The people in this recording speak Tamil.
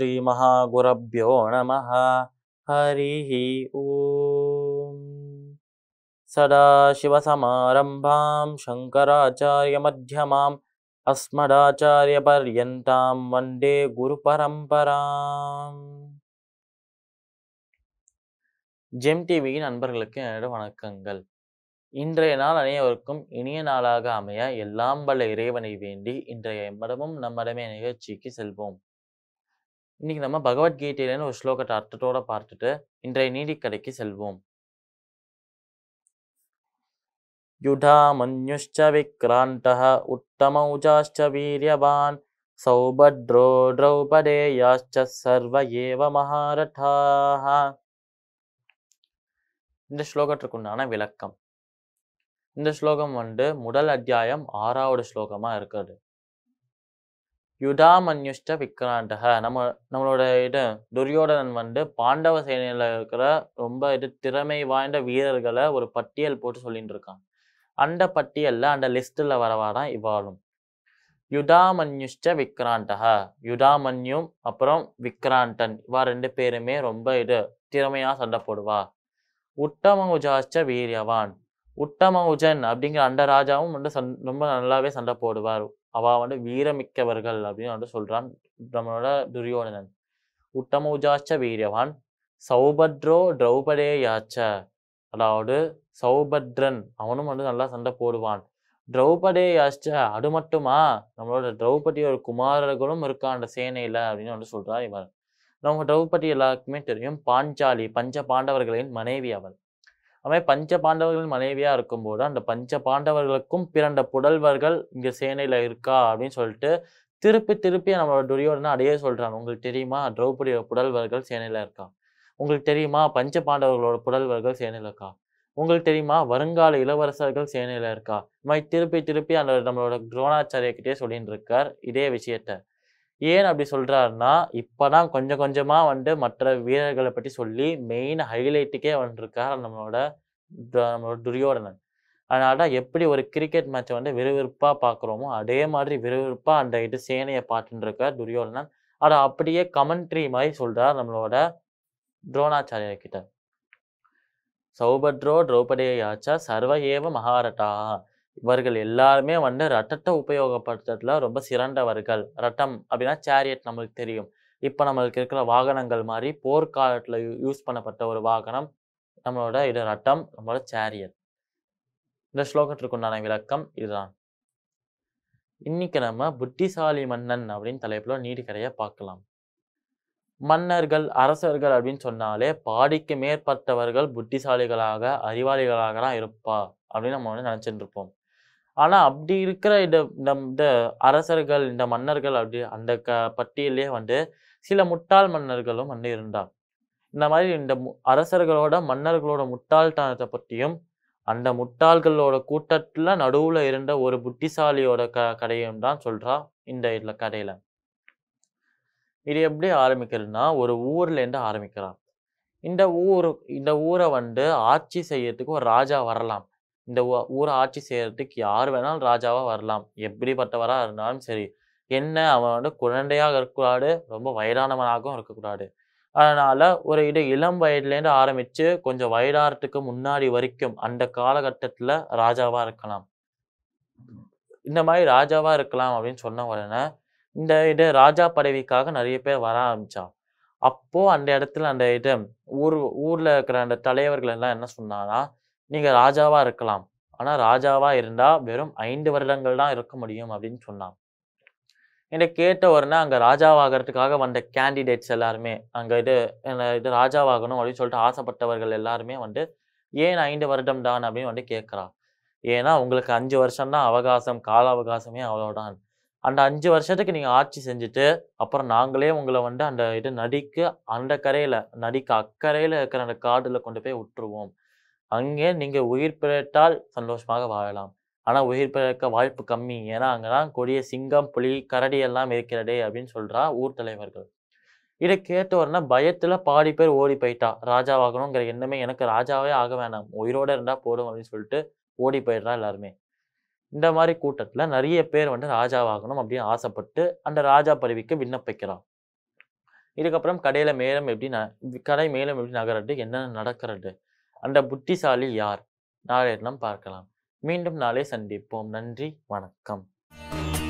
ஸ்ரீமஹாகுரப்போ நம ஹரி ஓம் சதாசிவசமாரம்பாம் சங்கராச்சாரியமத்தியமாம் அஸ்மடாச்சாரியபர்யந்தாம் வந்தே குரு பரம்பராம் ஜெம் டிவியின் நண்பர்களுக்கு என்னோட வணக்கங்கள் இன்றைய நாள் அனைவருக்கும் இனிய நாளாக அமைய எல்லாம் வல்ல இறைவனை வேண்டி இன்றைய மடமும் நம்மடமே நிகழ்ச்சிக்கு செல்வோம் இன்னைக்கு நம்ம பகவத்கீதையிலேருந்து ஒரு ஸ்லோகத்தை அர்த்தத்தோட பார்த்துட்டு இன்றைய கடைக்கு செல்வோம் யுதா மன்யுஷ்ச விக்ராண்ட உத்தமௌஜாச்ச வீரியவான் சௌபத்ரோ திரௌபதேயாச்ச சர்வ ஏவ மகாரதாக இந்த ஸ்லோகத்திற்குண்டான விளக்கம் இந்த ஸ்லோகம் வந்து முதல் அத்தியாயம் ஆறாவது ஸ்லோகமாக இருக்குது யுதாமன்யுஷ்ட விக்ராண்டக நம்ம நம்மளோட இது துரியோதனன் வந்து பாண்டவ சேனையில் இருக்கிற ரொம்ப இது திறமை வாய்ந்த வீரர்களை ஒரு பட்டியல் போட்டு சொல்லிட்டு இருக்கான் அந்த பட்டியலில் அந்த லிஸ்ட்டில் வரவாதான் இவ்வாறும் யுதாமன்யுஷ்ட விக்ராண்டக யுதாமன்யும் அப்புறம் விக்ராண்டன் இவா ரெண்டு பேருமே ரொம்ப இது திறமையாக சண்டை போடுவா உத்தமகுஜாச்ச வீரியவான் உத்தமவுஜன் அப்படிங்கிற அந்த ராஜாவும் வந்து சன் ரொம்ப நல்லாவே சண்டை போடுவார் அவா வந்து வீரமிக்கவர்கள் அப்படின்னு வந்து சொல்கிறான் நம்மளோட துரியோதனன் உத்தமௌஜாச்ச வீரியவான் சௌபத்ரோ திரௌபதேயாச்ச அதாவது சௌபத்ரன் அவனும் வந்து நல்லா சண்டை போடுவான் திரௌபதேயாச்ச அது மட்டுமா நம்மளோட திரௌபதியோட குமாரர்களும் இருக்கான் அந்த சேனையில் அப்படின்னு வந்து சொல்கிறார் இவர் நம்ம திரௌபதி எல்லாருக்குமே தெரியும் பாஞ்சாலி பஞ்ச பாண்டவர்களின் மனைவி அவள் அவன் பஞ்ச பாண்டவர்கள் மனைவியாக இருக்கும்போது அந்த பஞ்ச பாண்டவர்களுக்கும் பிறந்த புடல்வர்கள் இங்கே சேனையில் இருக்கா அப்படின்னு சொல்லிட்டு திருப்பி திருப்பி நம்மளோட துரியோடனா அடையே சொல்கிறாங்க உங்களுக்கு தெரியுமா திரௌபதியோட புடல்வர்கள் சேனையில் இருக்கா உங்களுக்கு தெரியுமா பஞ்ச பாண்டவர்களோட புடல்வர்கள் சேனையில் இருக்கா உங்களுக்கு தெரியுமா வருங்கால இளவரசர்கள் சேனையில் இருக்கா இது மாதிரி திருப்பி திருப்பி அந்த நம்மளோட துரோணாச்சாரியக்கிட்டே சொல்லிட்டு இருக்கார் இதே விஷயத்தை ஏன் அப்படி சொல்கிறாருன்னா இப்போ தான் கொஞ்சம் கொஞ்சமாக வந்து மற்ற வீரர்களை பற்றி சொல்லி மெயின் ஹைலைட்டுக்கே வந்துருக்கார் நம்மளோட நம்மளோட துரியோடனன் அதனால் எப்படி ஒரு கிரிக்கெட் மேட்ச்சை வந்து விறுவிறுப்பாக பார்க்குறோமோ அதே மாதிரி விறுவிறுப்பாக அந்த இது சேனையை பார்த்துட்டுருக்கார் துரியோடனன் அதை அப்படியே கமெண்ட்ரி மாதிரி சொல்கிறார் நம்மளோட துரோணாச்சாரியர் கிட்ட சௌபத்ரோ திரௌபதியாச்சா சர்வ ஏவ மகாரட்டா இவர்கள் எல்லாருமே வந்து ரட்டத்தை உபயோகப்படுத்துறதுல ரொம்ப சிறந்தவர்கள் ரட்டம் அப்படின்னா சேரியட் நம்மளுக்கு தெரியும் இப்போ நம்மளுக்கு இருக்கிற வாகனங்கள் மாதிரி போர்க்காலத்தில் யூஸ் பண்ணப்பட்ட ஒரு வாகனம் நம்மளோட இது ரட்டம் நம்மளோட சேரியட் இந்த ஸ்லோகத்திற்கு உண்டான விளக்கம் இதுதான் இன்னைக்கு நம்ம புத்திசாலி மன்னன் அப்படின்னு தலைப்பில் நீடிக்கடையை பார்க்கலாம் மன்னர்கள் அரசர்கள் அப்படின்னு சொன்னாலே பாடிக்கு மேற்பட்டவர்கள் புத்திசாலிகளாக அறிவாளிகளாக தான் இருப்பா அப்படின்னு நம்ம வந்து நினச்சிட்டு இருப்போம் ஆனால் அப்படி இருக்கிற இந்த இந்த அரசர்கள் இந்த மன்னர்கள் அப்படி அந்த க பட்டியலே வந்து சில முட்டாள் மன்னர்களும் வந்து இருந்தால் இந்த மாதிரி இந்த அரசர்களோட மன்னர்களோட முட்டாள்தனத்தை பற்றியும் அந்த முட்டாள்களோட கூட்டத்தில் நடுவில் இருந்த ஒரு புத்திசாலியோட க கதையும் தான் சொல்கிறா இந்த இதில் கதையில் இது எப்படி ஆரம்பிக்கிறதுனா ஒரு ஊர்லேருந்து ஆரம்பிக்கிறான் இந்த ஊர் இந்த ஊரை வந்து ஆட்சி செய்யறதுக்கு ஒரு ராஜா வரலாம் இந்த ஊரை ஆட்சி செய்கிறதுக்கு யார் வேணாலும் ராஜாவாக வரலாம் எப்படிப்பட்டவராக இருந்தாலும் சரி என்ன அவன் வந்து குழந்தையாக இருக்கக்கூடாது ரொம்ப வயதானவனாகவும் இருக்கக்கூடாது அதனால் ஒரு இது இளம் வயதுலேருந்து ஆரம்பித்து கொஞ்சம் வயதாரத்துக்கு முன்னாடி வரைக்கும் அந்த காலகட்டத்தில் ராஜாவாக இருக்கலாம் இந்த மாதிரி ராஜாவாக இருக்கலாம் அப்படின்னு சொன்ன உடனே இந்த இது ராஜா பதவிக்காக நிறைய பேர் வர ஆரம்பித்தான் அப்போது அந்த இடத்துல அந்த இது ஊர் ஊரில் இருக்கிற அந்த தலைவர்கள் எல்லாம் என்ன சொன்னாங்கன்னா நீங்கள் ராஜாவாக இருக்கலாம் ஆனால் ராஜாவாக இருந்தால் வெறும் ஐந்து வருடங்கள் தான் இருக்க முடியும் அப்படின்னு சொன்னான் என்னை கேட்ட உடனே அங்கே ராஜாவாகிறதுக்காக வந்த கேண்டிடேட்ஸ் எல்லாருமே அங்கே இது என்ன இது ராஜாவாகணும் அப்படின்னு சொல்லிட்டு ஆசைப்பட்டவர்கள் எல்லாருமே வந்து ஏன் ஐந்து வருடம் தான் அப்படின்னு வந்து கேட்குறா ஏன்னா உங்களுக்கு அஞ்சு வருஷம் தான் அவகாசம் கால அவகாசமே அவ்வளோதான் அந்த அஞ்சு வருஷத்துக்கு நீங்கள் ஆட்சி செஞ்சுட்டு அப்புறம் நாங்களே உங்களை வந்து அந்த இது நடிக்கு அந்த கரையில் நடிக்கு அக்கறையில் இருக்கிற அந்த காடில் கொண்டு போய் விட்டுருவோம் அங்கே நீங்கள் உயிர் பிழைத்தால் சந்தோஷமாக வாழலாம் ஆனால் உயிர் பிழைக்க வாய்ப்பு கம்மி ஏன்னா அங்கே தான் கொடிய சிங்கம் புலி கரடி எல்லாம் இருக்கிறதே அப்படின்னு சொல்கிறா ஊர் தலைவர்கள் இதை கேட்ட பயத்தில் பாடி பேர் ஓடி போயிட்டா ராஜாவாகணுங்கிற எண்ணமே எனக்கு ராஜாவே ஆக வேணாம் உயிரோடு இருந்தால் போடும் அப்படின்னு சொல்லிட்டு ஓடி போயிடுறா எல்லாருமே இந்த மாதிரி கூட்டத்தில் நிறைய பேர் வந்து ராஜாவாகணும் அப்படின்னு ஆசைப்பட்டு அந்த ராஜா பதவிக்கு விண்ணப்பிக்கிறான் இதுக்கப்புறம் கடையில் மேலும் எப்படி ந கடை மேலும் எப்படி நகரட்டு என்னென்ன நடக்கிறது அந்த புத்திசாலி யார் நாளை நாம் பார்க்கலாம் மீண்டும் நாளை சந்திப்போம் நன்றி வணக்கம்